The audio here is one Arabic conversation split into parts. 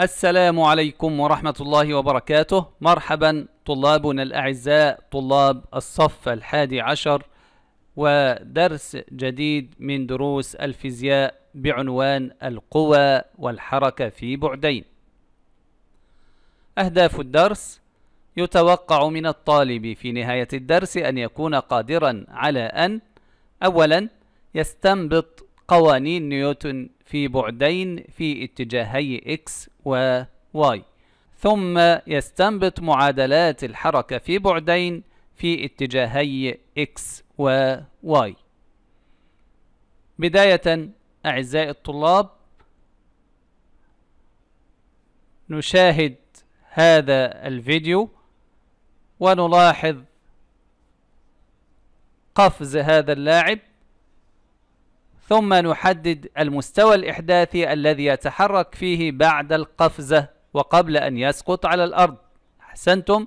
السلام عليكم ورحمة الله وبركاته مرحبا طلابنا الأعزاء طلاب الصف الحادي عشر ودرس جديد من دروس الفيزياء بعنوان القوى والحركة في بعدين أهداف الدرس يتوقع من الطالب في نهاية الدرس أن يكون قادرا على أن أولا يستنبط قوانين نيوتن في بعدين في اتجاهي X و Y ثم يستنبط معادلات الحركة في بعدين في اتجاهي X و Y بداية أعزائي الطلاب نشاهد هذا الفيديو ونلاحظ قفز هذا اللاعب ثم نحدد المستوى الإحداثي الذي يتحرك فيه بعد القفزة وقبل أن يسقط على الأرض أحسنتم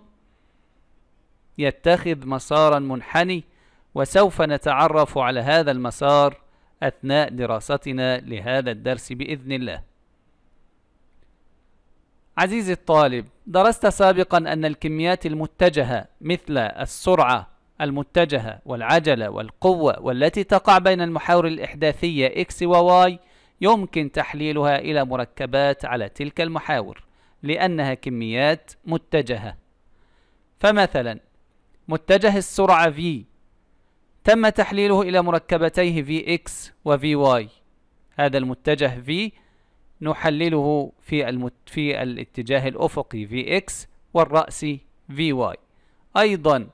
يتخذ مسارا منحني وسوف نتعرف على هذا المسار أثناء دراستنا لهذا الدرس بإذن الله عزيزي الطالب درست سابقا أن الكميات المتجهة مثل السرعة المتجهة والعجلة والقوة والتي تقع بين المحاور الإحداثية X و Y يمكن تحليلها إلى مركبات على تلك المحاور لأنها كميات متجهة فمثلا متجه السرعة V تم تحليله إلى مركبتيه Vx و Vy هذا المتجه V نحلله في, المت... في الاتجاه الأفقي Vx والرأسي Vy أيضا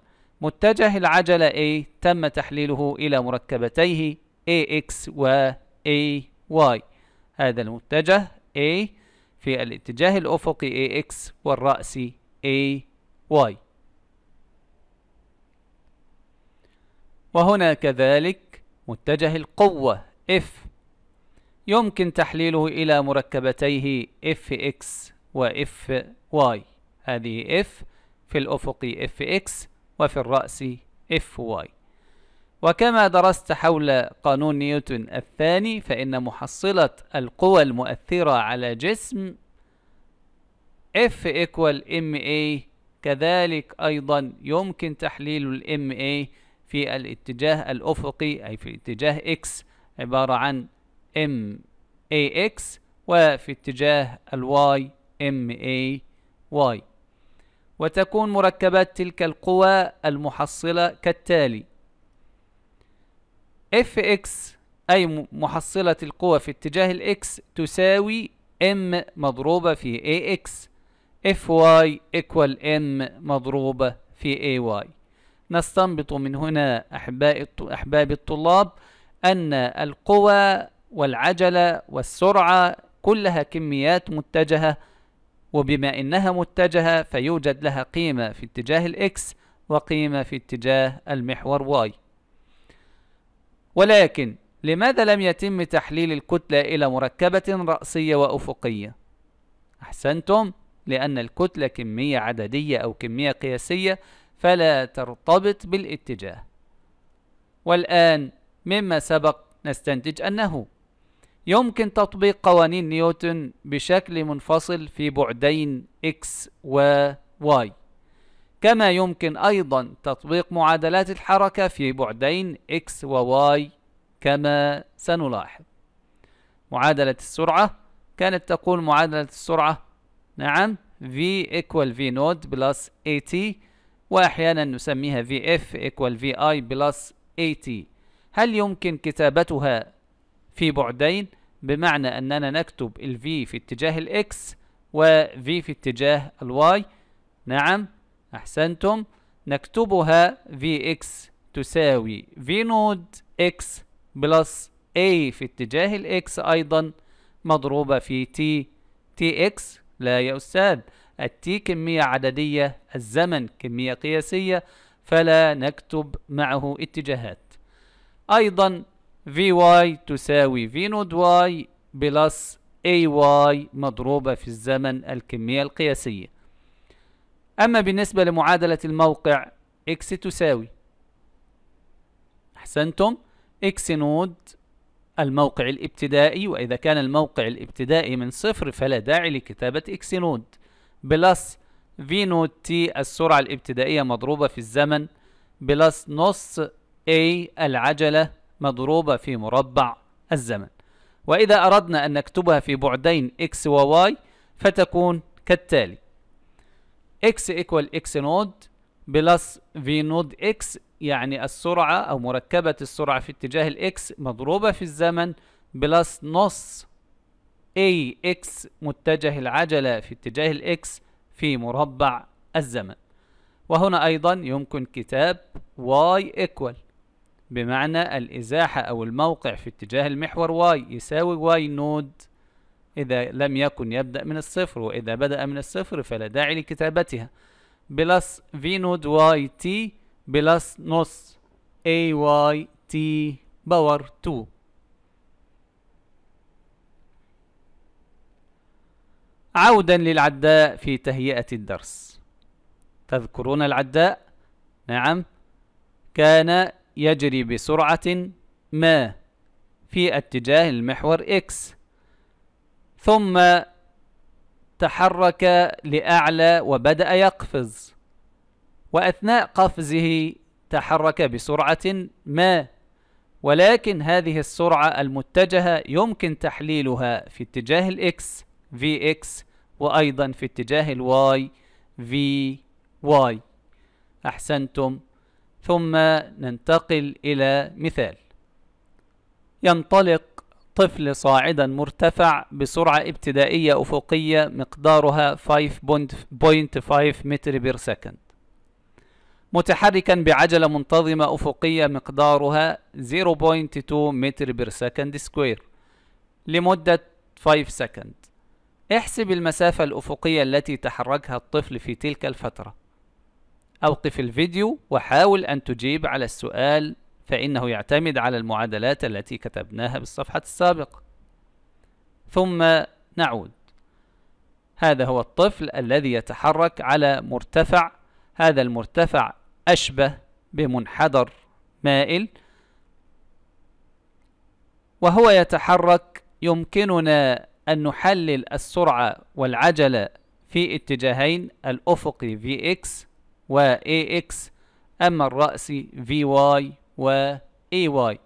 متجه العجلة A تم تحليله إلى مركبتيه AX و AY هذا المتجه A في الاتجاه الأفقي AX والرأسي AY وهنا كذلك متجه القوة F يمكن تحليله إلى مركبتيه FX و FY هذه F في الأفقي FX وفي الرأس اف واي وكما درست حول قانون نيوتن الثاني فإن محصلة القوى المؤثرة على جسم F equal MA كذلك أيضا يمكن تحليل ال MA في الاتجاه الأفقي أي في اتجاه X عبارة عن MAX وفي اتجاه الواي MAY وتكون مركبات تلك القوى المحصلة كالتالي Fx أي محصلة القوى في اتجاه الإكس تساوي M مضروبة في AX Fy equal M مضروبة في AY نستنبط من هنا أحباب الطلاب أن القوى والعجلة والسرعة كلها كميات متجهة وبما إنها متجهة فيوجد لها قيمة في اتجاه الإكس وقيمة في اتجاه المحور واي ولكن لماذا لم يتم تحليل الكتلة إلى مركبة رأسية وأفقية؟ أحسنتم لأن الكتلة كمية عددية أو كمية قياسية فلا ترتبط بالاتجاه والآن مما سبق نستنتج أنه يمكن تطبيق قوانين نيوتن بشكل منفصل في بعدين X و Y كما يمكن أيضا تطبيق معادلات الحركة في بعدين X و Y كما سنلاحظ معادلة السرعة كانت تقول معادلة السرعة نعم V equal V نود plus AT وأحيانا نسميها VF equal VI plus AT هل يمكن كتابتها في بعدين بمعنى أننا نكتب ال v في اتجاه ال x و v في اتجاه ال y نعم أحسنتم نكتبها vx تساوي v نود x بلس a في اتجاه ال x أيضا مضروبة في t tx لا يا أستاذ t كمية عددية الزمن كمية قياسية فلا نكتب معه اتجاهات أيضا في واي تساوي في نود واي بلس اي واي مضروبة في الزمن الكمية القياسية أما بالنسبة لمعادلة الموقع اكس تساوي أحسنتم اكس نود الموقع الابتدائي وإذا كان الموقع الابتدائي من صفر فلا داعي لكتابة اكس نود بلس في نود تي السرعة الابتدائية مضروبة في الزمن بلس نص اي العجلة مضروبة في مربع الزمن وإذا أردنا أن نكتبها في بعدين x و y فتكون كالتالي x equal x نود بلس v نود x يعني السرعة أو مركبة السرعة في اتجاه X مضروبة في الزمن بلس نص أي X متجه العجلة في اتجاه X في مربع الزمن وهنا أيضا يمكن كتاب y equal بمعنى الإزاحة أو الموقع في اتجاه المحور y يساوي y نود إذا لم يكن يبدأ من الصفر وإذا بدأ من الصفر فلا داعي لكتابتها بلس v نود y t بلس نص a y t باور 2 عودا للعداء في تهيئة الدرس تذكرون العداء؟ نعم كان يجري بسرعة ما في اتجاه المحور X ثم تحرك لأعلى وبدأ يقفز وأثناء قفزه تحرك بسرعة ما ولكن هذه السرعة المتجهة يمكن تحليلها في اتجاه X Vx وأيضا في اتجاه Y Vy أحسنتم ثم ننتقل إلى مثال ينطلق طفل صاعدا مرتفع بسرعة ابتدائية أفقية مقدارها 5.5 متر بير سكند متحركا بعجلة منتظمة أفقية مقدارها 0.2 متر بير سكند سكوير لمدة 5 سكند احسب المسافة الأفقية التي تحركها الطفل في تلك الفترة أوقف الفيديو وحاول أن تجيب على السؤال فإنه يعتمد على المعادلات التي كتبناها بالصفحة السابقة ثم نعود هذا هو الطفل الذي يتحرك على مرتفع هذا المرتفع أشبه بمنحدر مائل وهو يتحرك يمكننا أن نحلل السرعة والعجلة في اتجاهين الأفقي Vx و AX أما الرأس VY و AY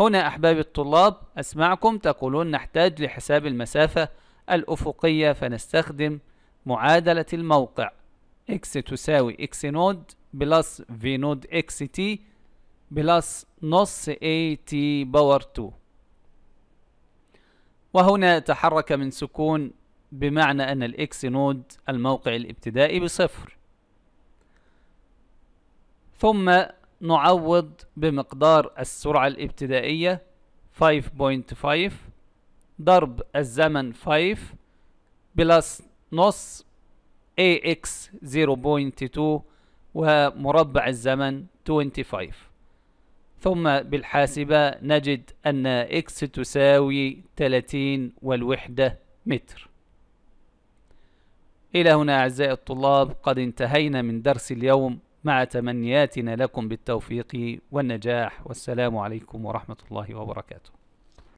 هنا أحبابي الطلاب أسمعكم تقولون نحتاج لحساب المسافة الأفقية فنستخدم معادلة الموقع x تساوي x نود بلس v نود x t بلس نص a t باور 2 وهنا تحرك من سكون بمعنى أن الاكس نود الموقع الابتدائي بصفر ثم نعوض بمقدار السرعة الابتدائية 5.5 ضرب الزمن 5 بلس نص AX 0.2 ومربع الزمن 25 ثم بالحاسبة نجد أن X تساوي 30 والوحدة متر إلى هنا أعزائي الطلاب قد انتهينا من درس اليوم مع تمنياتنا لكم بالتوفيق والنجاح والسلام عليكم ورحمة الله وبركاته